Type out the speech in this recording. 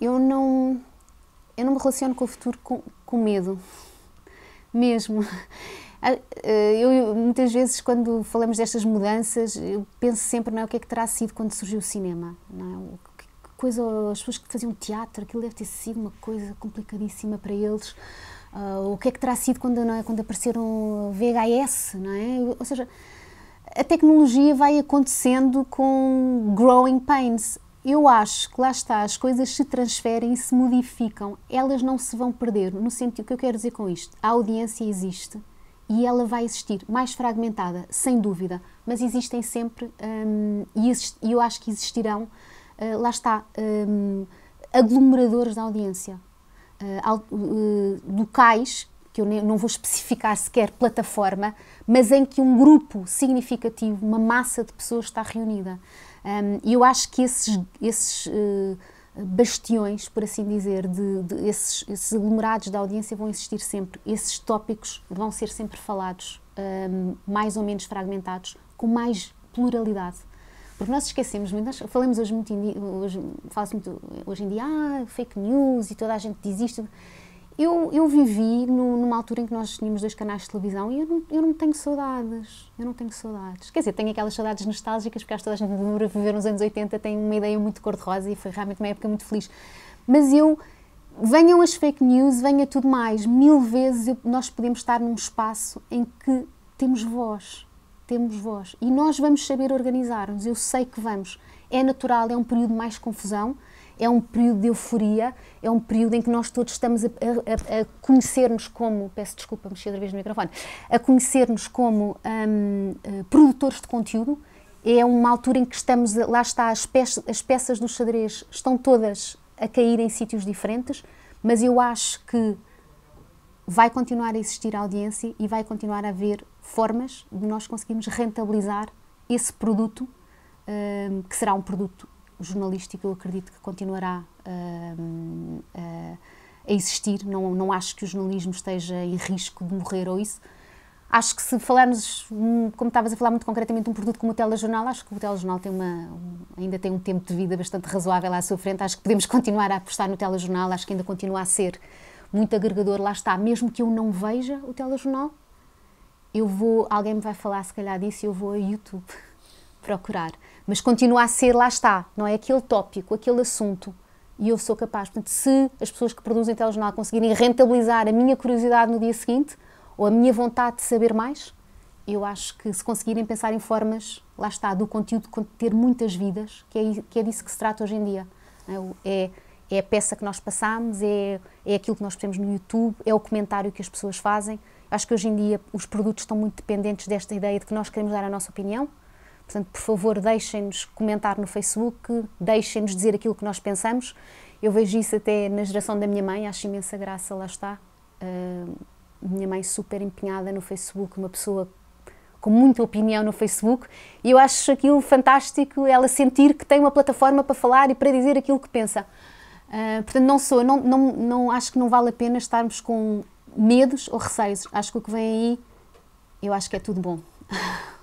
eu não, eu não me relaciono com o futuro com, com medo, mesmo. Ah, eh, eu, muitas vezes, quando falamos destas mudanças, eu penso sempre não é, o que é que terá sido quando surgiu o cinema. Não é? coisa, as pessoas que faziam teatro, aquilo deve ter sido uma coisa complicadíssima para eles. Uh, o que é que terá sido quando, não é, quando apareceram VHS, não é? Ou seja, a tecnologia vai acontecendo com growing pains eu acho que lá está, as coisas se transferem e se modificam, elas não se vão perder. No sentido que eu quero dizer com isto, a audiência existe e ela vai existir, mais fragmentada, sem dúvida, mas existem sempre hum, e, exist, eu acho que existirão, uh, lá está, um, aglomeradores da audiência, uh, uh, locais que eu não vou especificar sequer plataforma, mas em que um grupo significativo, uma massa de pessoas está reunida. E eu acho que esses, esses uh, bastiões, por assim dizer, de, de esses, esses, aglomerados da audiência vão existir sempre. Esses tópicos vão ser sempre falados, um, mais ou menos fragmentados, com mais pluralidade. Porque nós esquecemos muito, nós falamos hoje muito, hoje, muito hoje em dia, ah, fake news e toda a gente diz isto. Eu, eu vivi no, numa altura em que nós tínhamos dois canais de televisão e eu não, eu não tenho saudades. Eu não tenho saudades. Quer dizer, tenho aquelas saudades nostálgicas, porque acho que toda a gente viver nos anos 80, tem uma ideia muito cor-de-rosa e foi realmente uma época muito feliz. Mas eu. Venham as fake news, venha tudo mais. Mil vezes eu, nós podemos estar num espaço em que temos voz. Temos voz. E nós vamos saber organizar-nos. Eu sei que vamos. É natural, é um período mais confusão é um período de euforia, é um período em que nós todos estamos a, a, a conhecer-nos como, peço desculpa, mexi outra vez no microfone, a conhecer-nos como um, eh, produtores de conteúdo. É uma altura em que estamos, lá está, as, peças, as peças do xadrez estão todas a cair em sítios diferentes, mas eu acho que vai continuar a existir a audiência e vai continuar a haver formas de nós conseguirmos rentabilizar esse produto, hum, que será um produto jornalístico eu acredito que continuará ah, ah, a existir. Não, não acho que o jornalismo esteja em risco de morrer ou isso. Acho que se falarmos, hum, como estavas a falar muito concretamente, um produto como o telejornal, acho que o telejornal tem uma, um, ainda tem um tempo de vida bastante razoável à sua frente. Acho que podemos continuar a apostar no telejornal, acho que ainda continua a ser muito agregador. Lá está, mesmo que eu não veja o telejornal, eu vou, alguém me vai falar se calhar disso e eu vou a YouTube procurar. Mas continua a ser, lá está, não é aquele tópico, aquele assunto. E eu sou capaz. Portanto, se as pessoas que produzem telejornal conseguirem rentabilizar a minha curiosidade no dia seguinte ou a minha vontade de saber mais, eu acho que se conseguirem pensar em formas, lá está, do conteúdo ter muitas vidas, que é, que é disso que se trata hoje em dia. É, é, é a peça que nós passamos, é, é aquilo que nós fizemos no YouTube, é o comentário que as pessoas fazem. Acho que hoje em dia os produtos estão muito dependentes desta ideia de que nós queremos dar a nossa opinião, Portanto, por favor, deixem-nos comentar no Facebook, deixem-nos dizer aquilo que nós pensamos. Eu vejo isso até na geração da minha mãe, acho imensa graça, lá está. Uh, minha mãe super empenhada no Facebook, uma pessoa com muita opinião no Facebook e eu acho aquilo fantástico ela sentir que tem uma plataforma para falar e para dizer aquilo que pensa. Uh, portanto, não sou, não, não, não acho que não vale a pena estarmos com medos ou receios. Acho que o que vem aí, eu acho que é tudo bom.